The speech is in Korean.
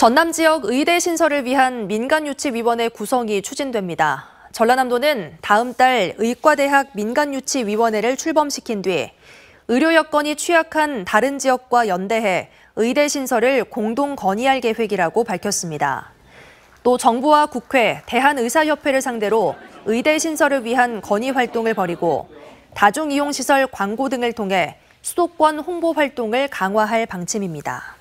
전남 지역 의대 신설을 위한 민간 유치 위원회 구성이 추진됩니다. 전라남도는 다음 달 의과대학 민간 유치 위원회를 출범시킨 뒤 의료 여건이 취약한 다른 지역과 연대해 의대 신설을 공동 건의할 계획이라고 밝혔습니다. 또 정부와 국회, 대한의사협회를 상대로 의대 신설을 위한 건의 활동을 벌이고 다중이용시설 광고 등을 통해 수도권 홍보 활동을 강화할 방침입니다.